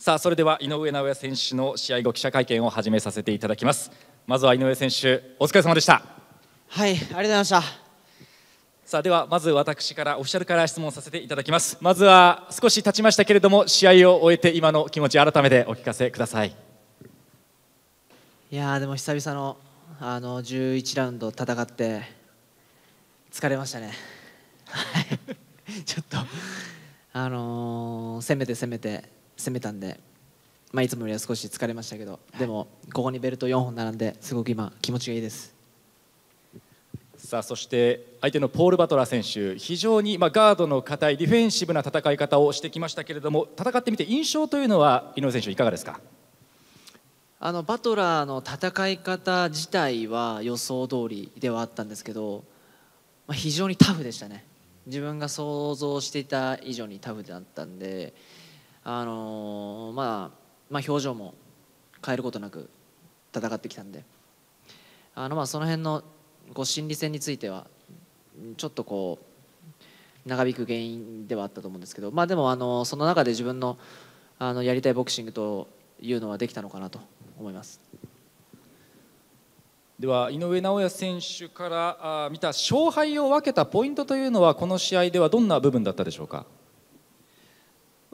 さあそれでは井上尚弥選手の試合後記者会見を始めさせていただきますまずは井上選手お疲れ様でしたはいありがとうございましたさあではまず私からオフィシャルから質問させていただきますまずは少し経ちましたけれども試合を終えて今の気持ち改めてお聞かせくださいいやでも久々のあの11ラウンド戦って疲れましたねちょっとあのー、攻めて攻めて攻めたんで、まあ、いつもよりは少し疲れましたけど、でもここにベルト4本並んですごく今気持ちがいいです。さあそして相手のポール・バトラー選手非常に、まあ、ガードの堅いディフェンシブな戦い方をしてきましたけれども戦ってみて印象というのは井上選手いかがですかあのバトラーの戦い方自体は予想通りではあったんですけど、まあ、非常にタフでしたね自分が想像していた以上にタフだったんであのまあ、まあ、表情も変えることなく戦ってきたんであのまあその辺のこう心理戦についてはちょっとこう長引く原因ではあったと思うんですけど、まあ、でもあのその中で自分のあのやりたいボクシングというのはできたのかなと思いますでは井上尚弥選手から見た勝敗を分けたポイントというのはこの試合ではどんな部分だったでしょうか。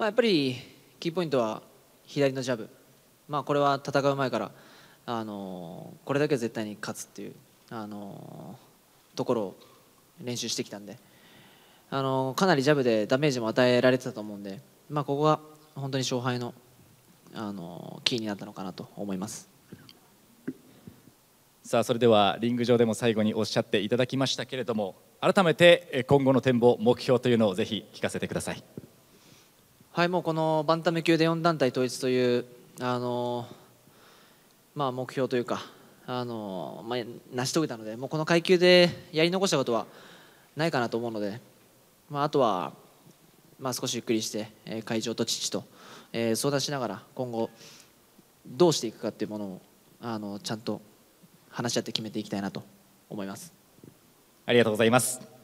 やっぱりキーポイントは左のジャブ、まあ、これは戦う前からあのこれだけは絶対に勝つっていうあのところを練習してきたんであのかなりジャブでダメージも与えられてたと思うんで、まあ、ここが本当に勝敗のあのキーになったのかなと思います。さあそれではリング上でも最後におっしゃっていただきましたけれども改めて今後の展望目標というのをぜひ聞かせてください。もうこのバンタム級で4団体統一という、あのまあ、目標というか、あのまあ、成し遂げたのでもうこの階級でやり残したことはないかなと思うので、まあ、あとは、まあ、少しゆっくりして、えー、会場と父と、えー、相談しながら今後どうしていくかっていうものをあのちゃんと話し合って決めていきたいなと思います。ありがとうございます。